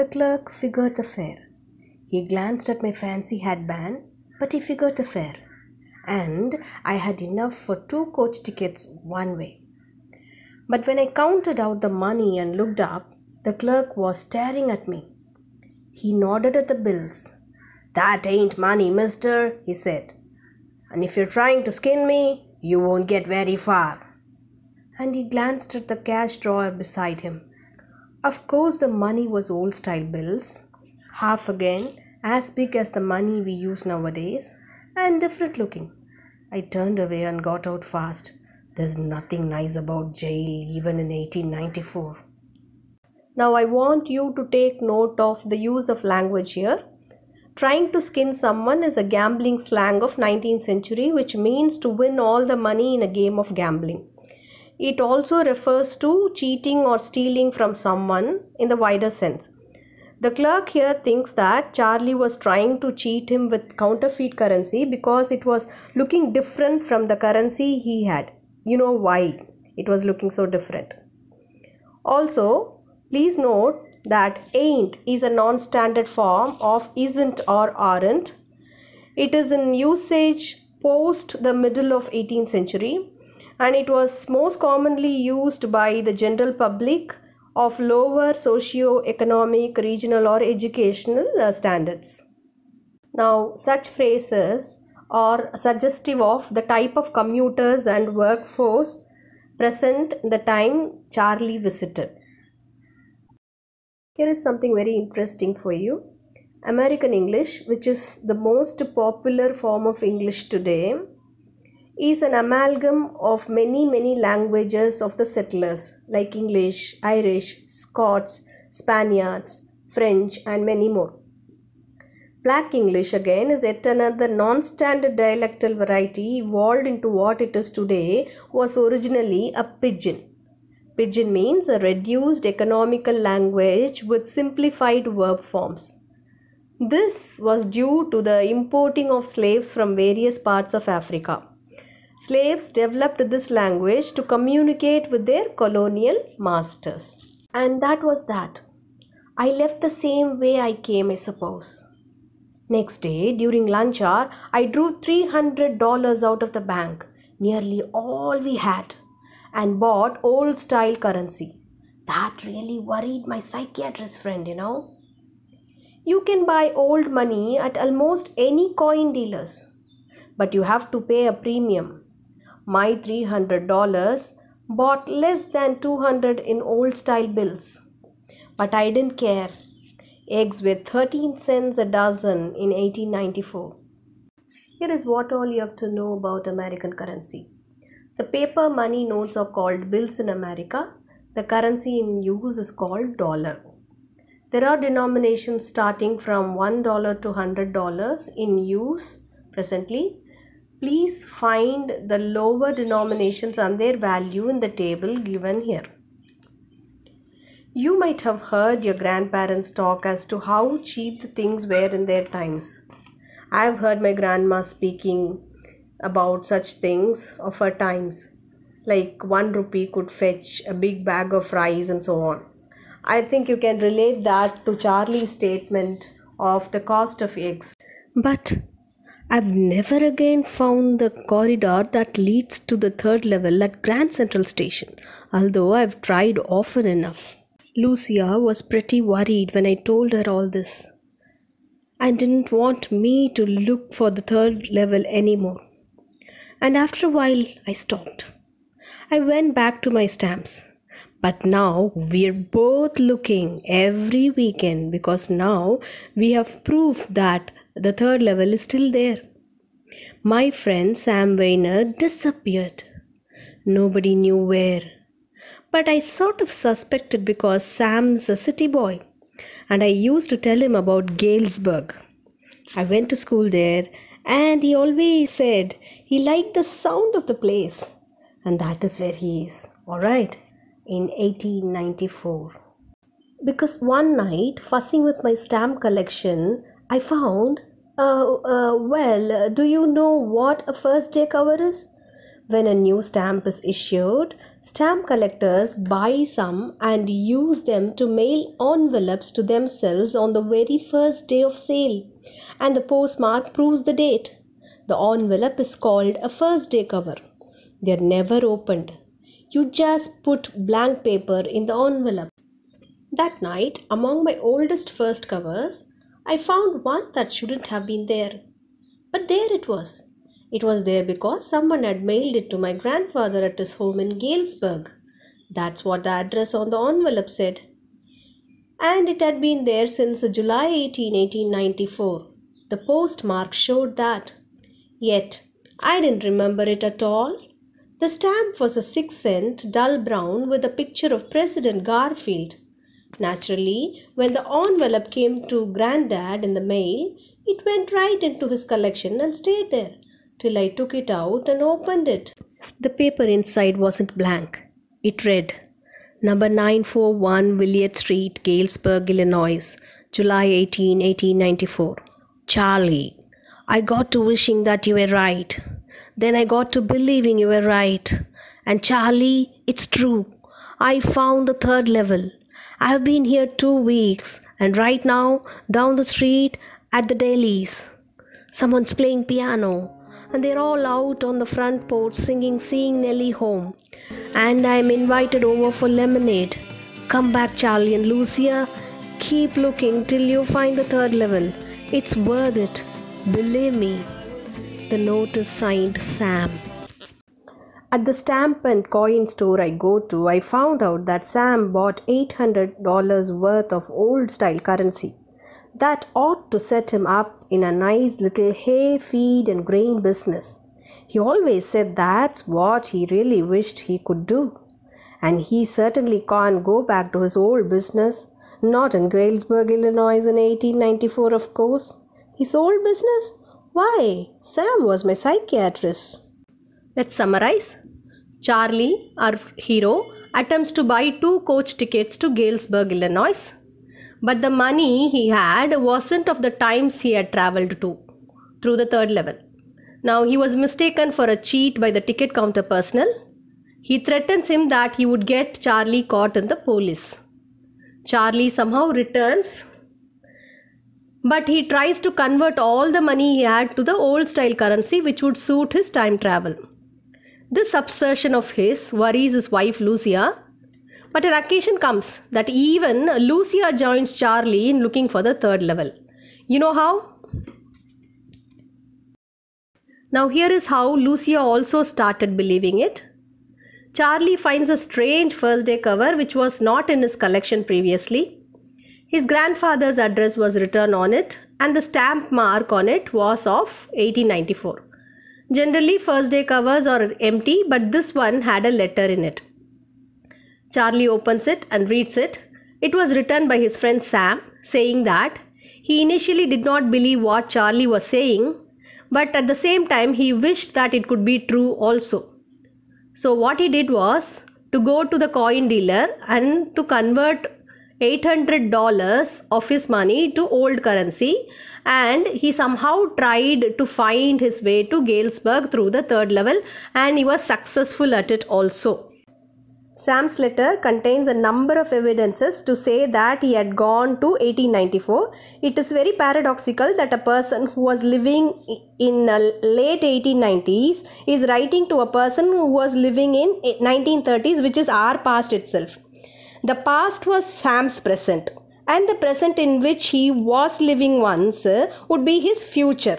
The clerk figured the fare. He glanced at my fancy hatband, but he figured the fare. And I had enough for two coach tickets one way. But when I counted out the money and looked up, the clerk was staring at me. He nodded at the bills. That ain't money, mister, he said. And if you're trying to skin me, you won't get very far. And he glanced at the cash drawer beside him. Of course, the money was old style bills, half again, as big as the money we use nowadays, and different looking. I turned away and got out fast. There's nothing nice about jail even in 1894. Now, I want you to take note of the use of language here. Trying to skin someone is a gambling slang of 19th century which means to win all the money in a game of gambling it also refers to cheating or stealing from someone in the wider sense. The clerk here thinks that Charlie was trying to cheat him with counterfeit currency because it was looking different from the currency he had. You know why it was looking so different. Also, please note that ain't is a non standard form of isn't or aren't. It is in usage post the middle of 18th century and it was most commonly used by the general public of lower socio-economic, regional or educational uh, standards. Now, such phrases are suggestive of the type of commuters and workforce present the time Charlie visited. Here is something very interesting for you. American English, which is the most popular form of English today, is an amalgam of many, many languages of the settlers like English, Irish, Scots, Spaniards, French, and many more. Black English again is yet another non standard dialectal variety evolved into what it is today, was originally a pidgin. Pidgin means a reduced economical language with simplified verb forms. This was due to the importing of slaves from various parts of Africa slaves developed this language to communicate with their colonial masters. And that was that. I left the same way I came, I suppose. Next day, during lunch hour, I drew $300 out of the bank, nearly all we had, and bought old style currency. That really worried my psychiatrist friend, you know. You can buy old money at almost any coin dealers, but you have to pay a premium. My $300 bought less than 200 in old style bills. But I didn't care. Eggs were 13 cents a dozen in 1894. Here is what all you have to know about American currency. The paper money notes are called bills in America. The currency in use is called dollar. There are denominations starting from $1 to $100 in use presently Please find the lower denominations and their value in the table given here. You might have heard your grandparents talk as to how cheap the things were in their times. I have heard my grandma speaking about such things of her times, like one rupee could fetch a big bag of rice and so on. I think you can relate that to Charlie's statement of the cost of eggs. But I've never again found the corridor that leads to the third level at Grand Central Station, although I've tried often enough. Lucia was pretty worried when I told her all this. I didn't want me to look for the third level anymore. And after a while, I stopped. I went back to my stamps. But now we're both looking every weekend because now we have proof that the third level is still there. My friend Sam Weiner disappeared. Nobody knew where. But I sort of suspected because Sam's a city boy and I used to tell him about Galesburg. I went to school there and he always said he liked the sound of the place and that is where he is. All right, in 1894. Because one night, fussing with my stamp collection, I found uh, uh, well, do you know what a first day cover is? When a new stamp is issued, stamp collectors buy some and use them to mail envelopes to themselves on the very first day of sale, and the postmark proves the date. The envelope is called a first day cover. They are never opened. You just put blank paper in the envelope. That night, among my oldest first covers, I found one that shouldn't have been there. But there it was. It was there because someone had mailed it to my grandfather at his home in Galesburg. That's what the address on the envelope said. And it had been there since July 18, 1894. The postmark showed that. Yet, I didn't remember it at all. The stamp was a six cent, dull brown with a picture of President Garfield Naturally, when the envelope came to Grandad in the mail, it went right into his collection and stayed there till I took it out and opened it. The paper inside wasn't blank. It read, Number 941 Williard Street, Galesburg, Illinois, July 18, 1894. Charlie, I got to wishing that you were right. Then I got to believing you were right. And Charlie, it's true. I found the third level. I have been here two weeks and right now down the street at the dailies. Someone's playing piano and they're all out on the front porch singing Seeing Nellie Home. And I'm invited over for lemonade. Come back, Charlie and Lucia. Keep looking till you find the third level. It's worth it. Believe me. The note is signed Sam. At the stamp and coin store I go to, I found out that Sam bought $800 worth of old style currency. That ought to set him up in a nice little hay, feed, and grain business. He always said that's what he really wished he could do. And he certainly can't go back to his old business. Not in Galesburg, Illinois in 1894, of course. His old business? Why, Sam was my psychiatrist. Let's summarize. Charlie, our hero, attempts to buy two coach tickets to Galesburg, Illinois. But the money he had wasn't of the times he had traveled to through the third level. Now he was mistaken for a cheat by the ticket counter personnel. He threatens him that he would get Charlie caught in the police. Charlie somehow returns, but he tries to convert all the money he had to the old style currency which would suit his time travel. This obsession of his worries his wife Lucia, but an occasion comes that even Lucia joins Charlie in looking for the third level. You know how? Now, here is how Lucia also started believing it. Charlie finds a strange first day cover which was not in his collection previously. His grandfather's address was written on it, and the stamp mark on it was of 1894. Generally, first day covers are empty, but this one had a letter in it. Charlie opens it and reads it. It was written by his friend Sam, saying that he initially did not believe what Charlie was saying, but at the same time, he wished that it could be true also. So, what he did was to go to the coin dealer and to convert $800 of his money to old currency and he somehow tried to find his way to Galesburg through the third level and he was successful at it also. Sam's letter contains a number of evidences to say that he had gone to 1894. It is very paradoxical that a person who was living in late 1890s is writing to a person who was living in 1930s which is our past itself. The past was Sam's present, and the present in which he was living once uh, would be his future.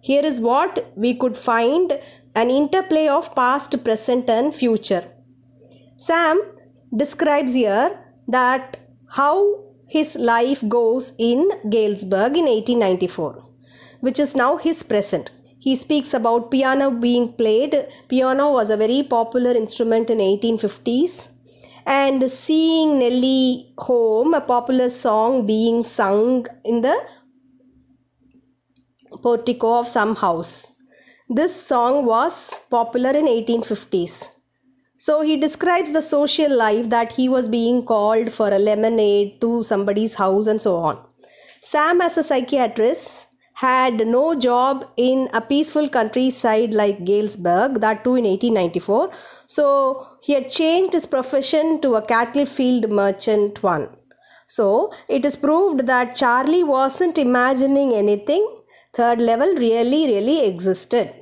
Here is what we could find an interplay of past, present, and future. Sam describes here that how his life goes in Galesburg in 1894, which is now his present. He speaks about piano being played. Piano was a very popular instrument in 1850s and seeing Nelly home, a popular song being sung in the portico of some house. This song was popular in 1850s. So he describes the social life that he was being called for a lemonade to somebody's house and so on. Sam as a psychiatrist had no job in a peaceful countryside like Galesburg, that too in 1894. So he had changed his profession to a cattle field merchant one. So it is proved that Charlie wasn't imagining anything. Third level really, really existed.